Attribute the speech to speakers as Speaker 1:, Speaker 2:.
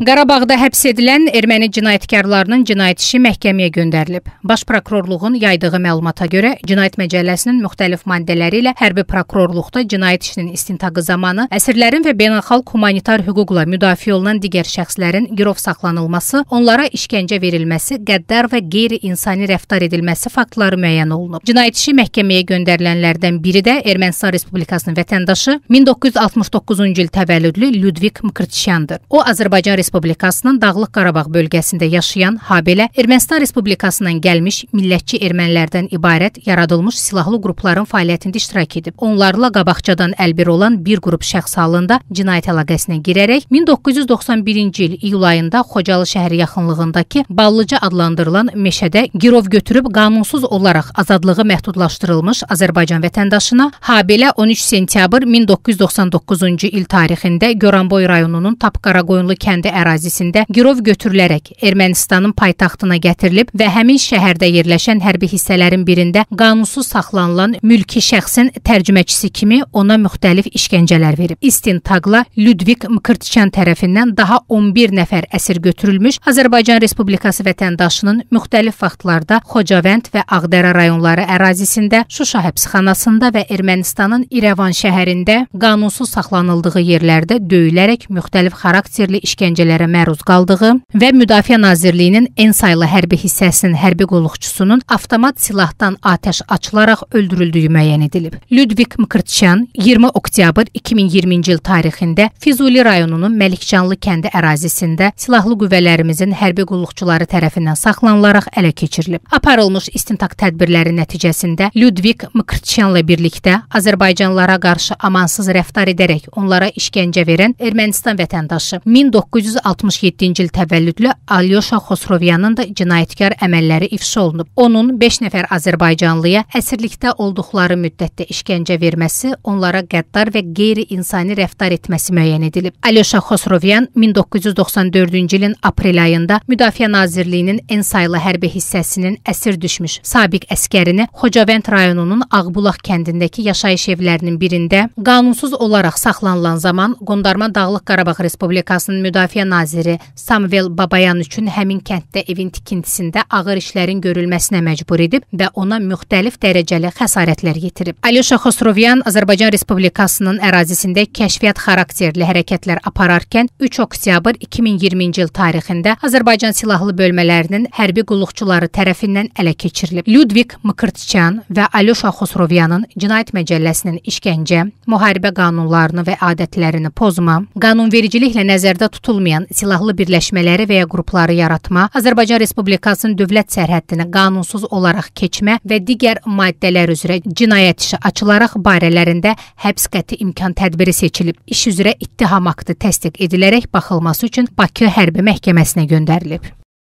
Speaker 1: Qarabağda həbs edilən erməni cinayətkarlarının cinayət işi məhkəməyə göndərilib. Baş prokurorluğun yaydığı məlumata görə, Cinayət Məcəlləsinin müxtəlif maddələri ilə hərbi prokurorluqda cinayət işinin istintaqı zamanı əsirlərin və beynəlxalq humanitar hüquqla müdafiə olunan digər şəxslərin girov saxlanılması, onlara işgəncə verilməsi, qəddar və qeyri-insani rəftar edilməsi faktları müəyyən olunub. Cinayət işi məhkəməyə göndərilənlərdən biri də Ermənistan Respublikasının vətəndaşı 1969-cu il təvəllüdlü Ludvik Mkrtşyandır. O Azərbaycan Respublikası Respublikasının Dağlıq Qarabağ bölgəsində yaşayan, habelə Ermənistan Respublikasından gəlmiş millətçi ermənilərdən ibarət yaradılmış silahlı qrupların fəaliyyətində iştirak edib. Onlarla qabaqcadan əlbir olan bir qrup şəxs halında cinayət əlaqəsinə girərək 1991-ci il iyul ayında Xocalı şəhəri yaxınlığındakı Ballıca adlandırılan meşədə girov götürüb qanunsuz olaraq azadlığı məhdudlaşdırılmış Azərbaycan vətəndaşına habelə 13 sentyabr 1999-cu il tarixində Goranboy rayonunun Tapqara qoyunlu kəndi ərazisində girov götürülərək Ermənistanın paytaxtına gətirilib və həmin şəhərdə yerləşən hərbi hissələrin birində qanunsuz saxlanılan mülki şəxsin tərcüməçisi kimi ona müxtəlif işgəncələr verib. İstintaqla Ludvik Mkırtçyan tərəfindən daha 11 nəfər əsir götürülmüş Azərbaycan Respublikası vətəndaşının müxtəlif vaxtlarda Xocavənd və Ağdərə rayonları ərazisində, Şuşa həbsxanasında və Ermənistanın İrəvan şəhərində qanunsuz saxlanıldığı yerlərdə döyülərək müxtəlif xarakterli işgəncə işgəncələrə məruz qaldığı və Müdafiə Nazirliyinin N saylı hərbi hissəsinin hərbi qulluqçusunun avtomat silahdan atəş açılaraq öldürüldüyü müəyyən edilib. Ludvik Mkrtçyan 20 oktyabr 2020-ci il tarixində Füzuli rayonunun Məlikcanlı kəndi ərazisində silahlı qüvvələrimizin hərbi qulluqçuları tərəfindən saxlanılaraq ələ keçirilib. Aparılmış istintaq tədbirləri nəticəsində Ludvik Mkrtçyanla birlikdə Azərbaycanlılara qarşı amansız rəftar edərək onlara işgəncə verən Ermənistan vətəndaşı 1900 1967-ci il təvəllüdlü Alyosha Xosrovyanın da cinayətkar əməlləri ifşa olunub. Onun 5 nəfər azərbaycanlıya əsirlikdə olduqları müddətdə işgəncə verməsi, onlara qəddar və qeyri-insani rəftar etməsi müəyyən edilib. Alyosha Xosrovyan 1994-cü ilin aprel ayında Müdafiə Nazirliyinin N saylı hərbi hissəsinin əsir düşmüş sabiq əskərini Xocavənd rayonunun Ağbulaq kəndindəki yaşayış evlərinin birində qanunsuz olaraq saxlanılan zaman Qondarma Dağlıq Qarabağ Respublikasının Müdafiə Müdafiə naziri Samuel Babayan üçün həmin kənddə evin tikintisində ağır işlərin görülməsinə məcbur edib və ona müxtəlif dərəcəli xəsarətlər yetirib. Alyoşa Xosrovyan Azərbaycan Respublikasının ərazisində kəşfiyyat xarakterli hərəkətlər apararkən 3 oktyabr 2020-ci il tarixində Azərbaycan silahlı bölmələrinin hərbi qulluqçuları tərəfindən ələ keçirilib. Ludvik Mkırtçyan və Alyosha Xosrovyanın Cinayət Məcəlləsinin işgəncə, müharibə qanunlarını və adətlərini pozma, qanunvericiliklə nəzərdə tutulmayan olmayan silahlı birləşmələri və ya qrupları yaratma, Azərbaycan Respublikasının dövlət sərhəddini qanunsuz olaraq keçmə və digər maddələr üzrə cinayət işi açılaraq barələrində həbs qəti imkan tədbiri seçilib. İş üzrə ittiham aktı təsdiq edilərək baxılması üçün Bakı Hərbi Məhkəməsinə göndərilib.